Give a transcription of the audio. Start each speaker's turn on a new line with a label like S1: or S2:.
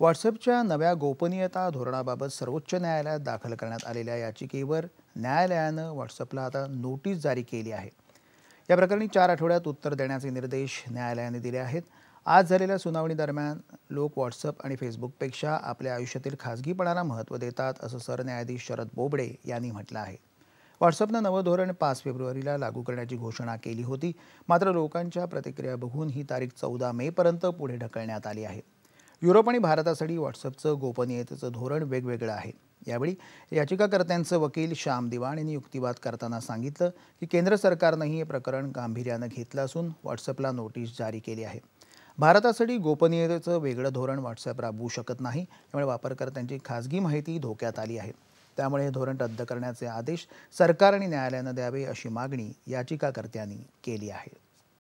S1: व्हॉट्सअपच्या नव्या गोपनीयता धोरणाबाबत सर्वोच्च न्यायालयात दाखल करण्यात आलेल्या याचिकेवर न्यायालयानं व्हॉट्सअपला आता नोटीस जारी केली आहे या प्रकरणी चार आठवड्यात उत्तर देण्याचे निर्देश न्यायालयाने दिले आहेत आज झालेल्या सुनावणीदरम्यान लोक व्हॉट्सअप आणि फेसबुकपेक्षा आपल्या आयुष्यातील खाजगीपणाला महत्त्व देतात असं सरन्यायाधीश शरद बोबडे यांनी म्हटलं आहे व्हॉट्सअपनं नवं धोरण पाच फेब्रुवारीला लागू करण्याची घोषणा केली होती मात्र लोकांच्या प्रतिक्रिया बघून ही तारीख चौदा मेपर्यंत पुढे ढकलण्यात आली आहे युरोप आणि भारतासाठी व्हॉट्सअपचं गोपनीयतेचं धोरण वेगवेगळं आहे यावेळी याचिकाकर्त्यांचं वकील श्याम दिवाण यांनी युक्तिवाद करताना सांगितलं की केंद्र सरकारनंही हे प्रकरण गांभीर्यानं घेतलं असून व्हॉट्सअपला नोटीस जारी केली आहे भारतासाठी गोपनीयतेचं वेगळं धोरण व्हॉट्सअप राबवू शकत नाही त्यामुळे वापरकर्त्यांची खाजगी माहिती धोक्यात आली आहे त्यामुळे हे धोरण रद्द करण्याचे आदेश सरकार आणि न्यायालयानं द्यावे अशी मागणी याचिकाकर्त्यांनी केली आहे